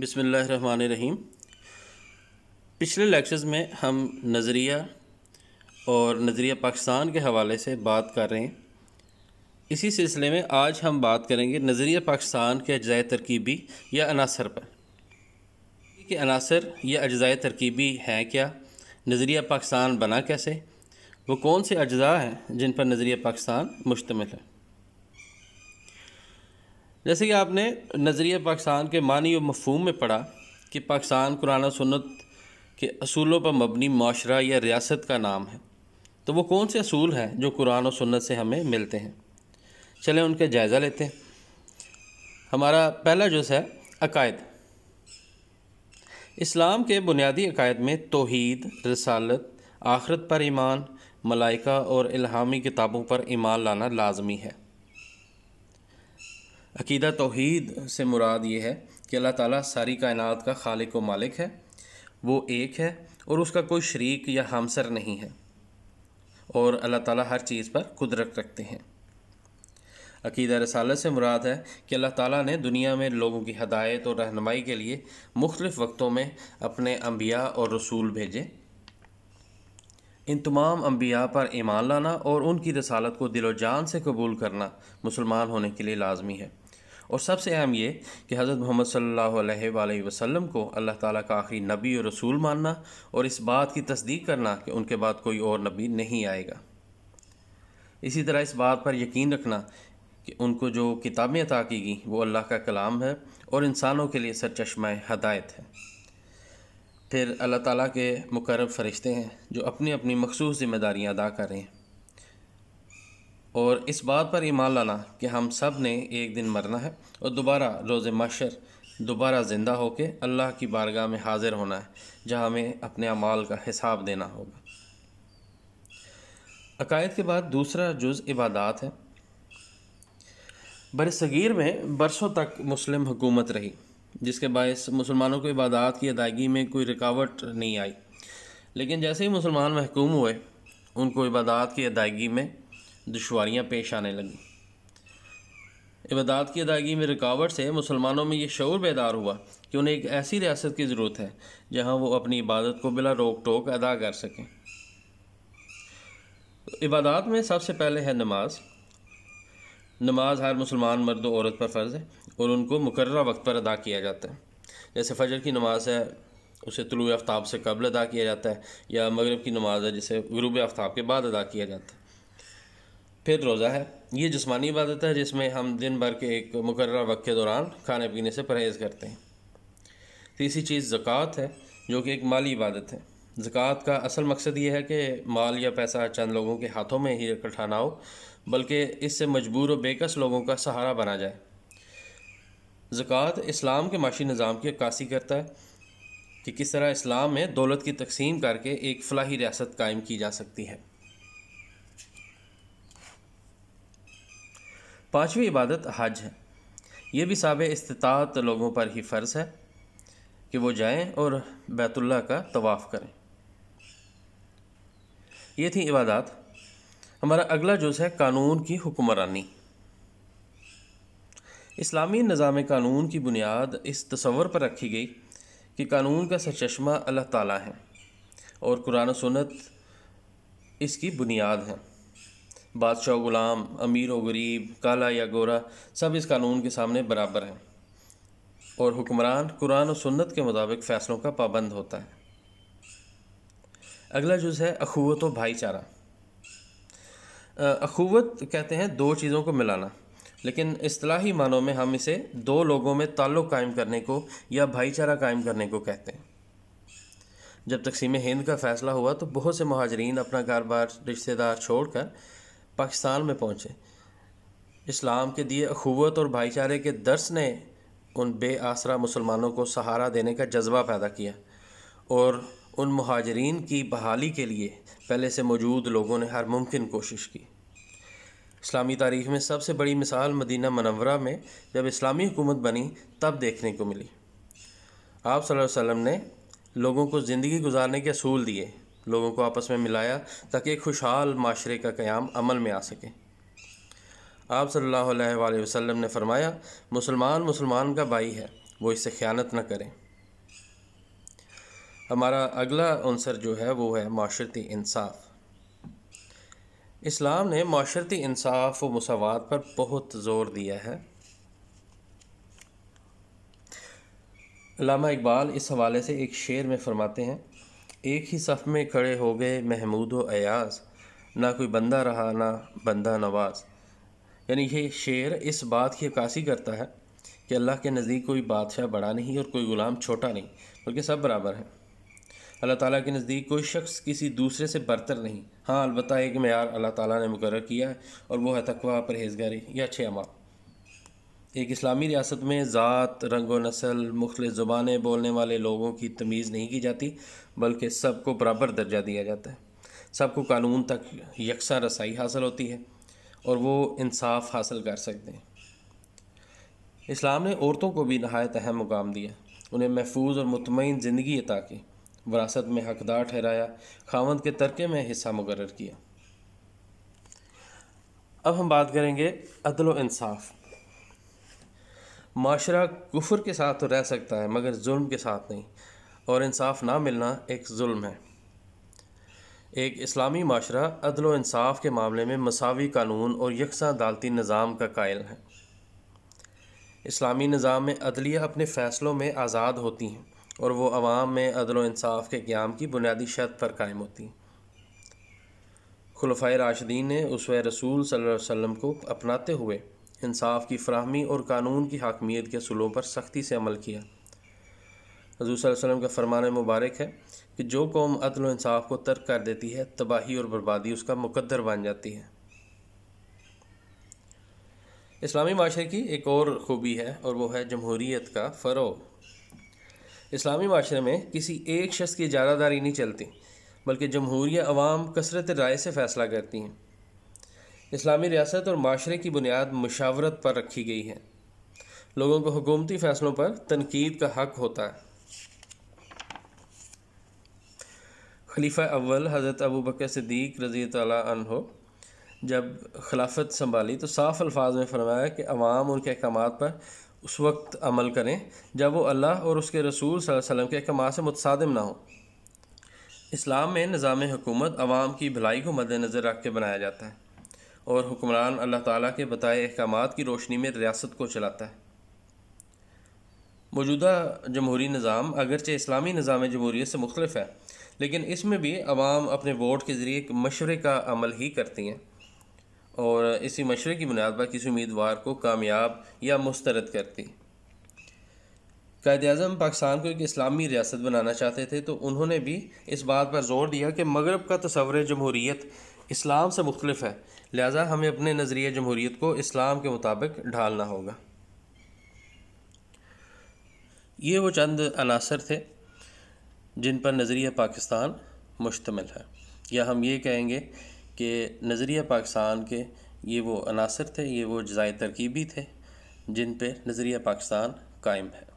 बिसमीम पिछले लेक्चर्स में हम नज़रिया और नज़रिया पाकिस्तान के हवाले से बात कर रहे हैं इसी सिलसिले में आज हम बात करेंगे नज़रिया पाकिस्तान के अजाए तरकीबी या अनासर पर कि अनासर या अजाए तरकीबी हैं क्या नज़रिया पाकिस्तान बना कैसे वो कौन से अज़ा हैं जिन पर नज़रिया पाकिस्तान मुश्तमिल है जैसे कि आपने नज़रिया पाकिस्तान के मानी और मफहूम में पढ़ा कि पाकिस्तान कुरान सुन्नत के असूलों पर मबनी माशरा या रियासत का नाम है तो वो कौन से असूल हैं जो कुरान और सुन्नत से हमें मिलते हैं चलें उनका जायज़ा लेते हैं हमारा पहला जुस है अकायद इस्लाम के बुनियादी अकायद में तोहद रसालत आखरत पर ईमान मलाइका और इल्हामी किताबों पर ईमान लाना लाजमी है अकीदा तोहद से मुराद ये है कि अल्लाह ताला सारी कायनात का खालिक व मालिक है वो एक है और उसका कोई शरीक या हमसर नहीं है और अल्लाह ताला हर चीज़ पर कुदरत रखते हैं अकीदा रसालत से मुराद है कि अल्लाह ताला ने दुनिया में लोगों की हदायत और रहनमाई के लिए मुख्तफ़ वक्तों में अपने अम्बिया और रसूल भेजे इन तमाम अम्बिया पर ईमान लाना और उनकी रसालत को दिलोजान से कबूल करना मुसलमान होने के लिए लाजमी है और सबसे अहम ये कि हज़रत मोहम्मद सल्लल्लाहु वसम को अल्लाह ताली का आखिरी नबी और रसूल मानना और इस बात की तस्दीक करना कि उनके बाद कोई और नबी नहीं आएगा इसी तरह इस बात पर यकीन रखना कि उनको जो किताबें अता की गई वो अल्लाह का कलाम है और इंसानों के लिए सरचमा हदायत है फिर अल्लाह ताली के मुकर्रब फरिश्ते हैं जो अपनी अपनी मखसूस ज़िम्मेदारियाँ अदा करें और इस बात पर ईमान लाना कि हम सब ने एक दिन मरना है और दोबारा रोज़ मशर दोबारा ज़िंदा होकर अल्लाह की बारगाह में हाज़िर होना है जहाँ हमें अपने अमाल का हिसाब देना होगा अकायद के बाद दूसरा जुज़ इबादत है बर सगीर में बरसों तक मुस्लिम हुकूमत रही जिसके बायस मुसलमानों को इबादात की अदायगी में कोई रुकावट नहीं आई लेकिन जैसे ही मुसलमान महकूम हुए उनको इबादात की अदायगी में दुशारियाँ पेश आने लगीं इबादत की अदायगी में रुकावट से मुसलमानों में ये शौर बेदार हुआ कि उन्हें एक ऐसी रियासत की ज़रूरत है जहाँ वो अपनी इबादत को बिला रोक टोक अदा कर सकें इबादत में सबसे पहले है नमाज नमाज हर मुसलमान मर्द औरत पर फ़र्ज़ है और उनको मुकर वक्त पर अदा किया जाता है जैसे फ़जर की नमाज है उसे तलु आफ्ताब से कबल अदा किया जाता है या मगरब की नमाज है जिसे गरूब आफ्ताब के बाद अदा किया जाता है फिर रोज़ा है ये जिसमानी इबादत है जिसमें हम दिन भर के एक मुकर वक्त के दौरान खाने पीने से परहेज़ करते हैं तीसरी चीज़ ज़क़़त है जो कि एक माली इबादत है ज़क़़त का असल मकसद ये है कि माल या पैसा चंद लोगों के हाथों में ही इकट्ठा ना हो बल्कि इससे मजबूर और बेकस लोगों का सहारा बना जाए ज़क़़त इस्लाम के माशी निज़ाम की अक्सी करता है कि किस तरह इस्लाम में दौलत की तकसीम करके एक फ़लाही रियासत कायम की जा सकती है पाँचवीं इबादत हज है ये भी साब इस्तात लोगों पर ही फ़र्ज़ है कि वो जाएं और बैतुल्ला का तवाफ़ करें ये थी इबादत हमारा अगला जुज़ है कानून की हुक्मरानी इस्लामी निज़ाम कानून की बुनियाद इस तस्वर पर रखी गई कि कानून का सचमा अल्लाह ताला है और कुरान सनत इसकी बुनियाद है बादशाह ग़ुलाम अमीर व गरीब काला या गोरा सब इस कानून के सामने बराबर हैं और हुक्मरान कुरान और सुन्नत के मुताबिक फ़ैसलों का पाबंद होता है अगला जुज़ है अखुवत व भाईचारा अखुवत कहते हैं दो चीज़ों को मिलाना लेकिन असलाही मानों में हम इसे दो लोगों में ताल्लुक़ कायम करने को या भाईचारा कायम करने को कहते हैं जब तकसीम हिंद का फ़ैसला हुआ तो बहुत से महाजरीन अपना कारोबार रिश्तेदार छोड़कर पाकिस्तान में पहुँचे इस्लाम के दिए अखवत और भाईचारे के दर्स ने उन बेआसरा मुसलमानों को सहारा देने का जज्बा पैदा किया और उन महाजरीन की बहाली के लिए पहले से मौजूद लोगों ने हर मुमकिन कोशिश की इस्लामी तारीख में सबसे बड़ी मिसाल मदीना मनवरा में जब इस्लामी हुकूमत बनी तब देखने को मिली आप वसल्लम ने लोगों को ज़िंदगी गुजारने के असूल दिए लोगों को आपस में मिलाया ताकि खुशहाल माशरे का क़्याम अमल में आ सके आप सल्लल्लाहु अलैहि वसल्लम ने फरमाया मुसलमान मुसलमान का भाई है वो इससे ख़यानत न करें हमारा अगला अनसर जो है वो है माशरती इंसाफ़ इस्लाम ने माशरती इंसाफ व मसावत पर बहुत ज़ोर दिया है अलामा इकबाल इस हवाले से एक शेर में फरमाते हैं एक ही सफ़ में खड़े हो गए महमूद व अयाज ना कोई बंदा रहा ना बंदा नवाज यानी ये शेर इस बात की अक्सी करता है कि अल्लाह के नज़दीक कोई बादशाह बड़ा नहीं और कोई ग़ुलाम छोटा नहीं बल्कि सब बराबर हैं अल्लाह ताला के नज़दीक कोई शख्स किसी दूसरे से बरतर नहीं हाँ अलबत्त एक मैार अल्लाह ताला ने मुकर किया है और वो है तकवा परहेजगारी या अच्छे अमाल एक इस्लामी रियासत में ज़ात रंग व नसल मुख्तलिफ़ ज़ुबानें बोलने वाले लोगों की तमीज़ नहीं की जाती बल्कि सबको बराबर दर्जा दिया जाता है सबको कानून तक यकसा रसाई हासिल होती है और वो इंसाफ हासिल कर सकते हैं इस्लाम ने औरतों को भी नहायत अहम मुकाम दिया उन्हें महफूज और मतमिन ज़िंदगी अता की वरासत में हकदार ठहराया खावंद के तरके में हिस्सा मुकर किया अब हम बात करेंगे अदल इंसाफ़ माशरा कुफर के साथ तो रह सकता है मगर जुल्म के साथ नहीं और इंसाफ ना मिलना एक जुल्म है एक इस्लामी माशरा अदल इंसाफ के मामले में मसावी कानून और यकसा अदालती निज़ाम का कायल है इस्लामी निज़ाम में अदलिया अपने फ़ैसलों में आज़ाद होती हैं और वो आवाम में अदल इंसाफ के क्याम की बुनियादी शर्त पर कायम होती हैं खुलफा राशदीन ने उस रसूल सल्लल्लाहु अलैहि वसल्लम को अपनाते हुए इंसाफ की फ्राहमी और कानून की हाकमियत के असूलों पर सख्ती से अमल किया हजू वसम का फरमान मुबारक है कि जो कौम अदल इंसाफ को तर्क कर देती है तबाही और बर्बादी उसका मुक़दर बन जाती है इस्लामी माशरे की एक और खूबी है और वह है जमहूरीत का फ़रो इस्लामी माशरे में किसी एक शख्स की ज़्यादादारी नहीं चलती बल्कि जमहूरिया अवाम कसरत राय से फ़ैसला करती हैं इस्लामी रियासत और माशरे की बुनियाद मशावरत पर रखी गई है लोगों को हुकूमती फ़ैसलों पर तनकीद का हक होता है खलीफा अव्वल हज़रत अबू बकर सिद्दीक रज़ी तहो जब खिलाफत संभाली तो साफ़ अल्फाज में फरमाया कि अवाम उनके अहकाम पर उस वक्त अमल करें जब वो अल्लाह और उसके रसूल वसम के अहकाम से मुतसादम ना हो इस्लाम में निज़ाम हुकूमत अवाम की भलाई को मद्दनज़र रख के बनाया जाता है और हुक्मरान अल्लाह ताला के बताए अहकाम की रोशनी में रियासत को चलाता है मौजूदा जमहूरी निज़ाम अगरचे इस्लामी निज़ाम जमहूरीत से मुख्तलफ है लेकिन इसमें भी आवाम अपने वोट के ज़रिए एक मशरे का अमल ही करती हैं और इसी मशरे की बुनियाद पर किसी उम्मीदवार को कामयाब या मुस्तरद करती कायद अजम पाकिस्तान को एक इस्लामी रियासत बनाना चाहते थे तो उन्होंने भी इस बात पर जोर दिया कि मगरब का तस्वर जमहूरीत इस्लाम से मुख्तलिफ़ है लिहाजा हमें अपने नज़रिए जमहूरीत को इस्लाम के मुताबिक ढालना होगा ये वो चंद अनासर थे जिन पर नज़रिया पाकिस्तान मुश्तमिल है या हम ये कहेंगे कि नज़रिया पाकिस्तान के ये वो अनासर थे ये वो जजाय तरकीबी थे जिन पर नज़रिया पाकिस्तान कायम है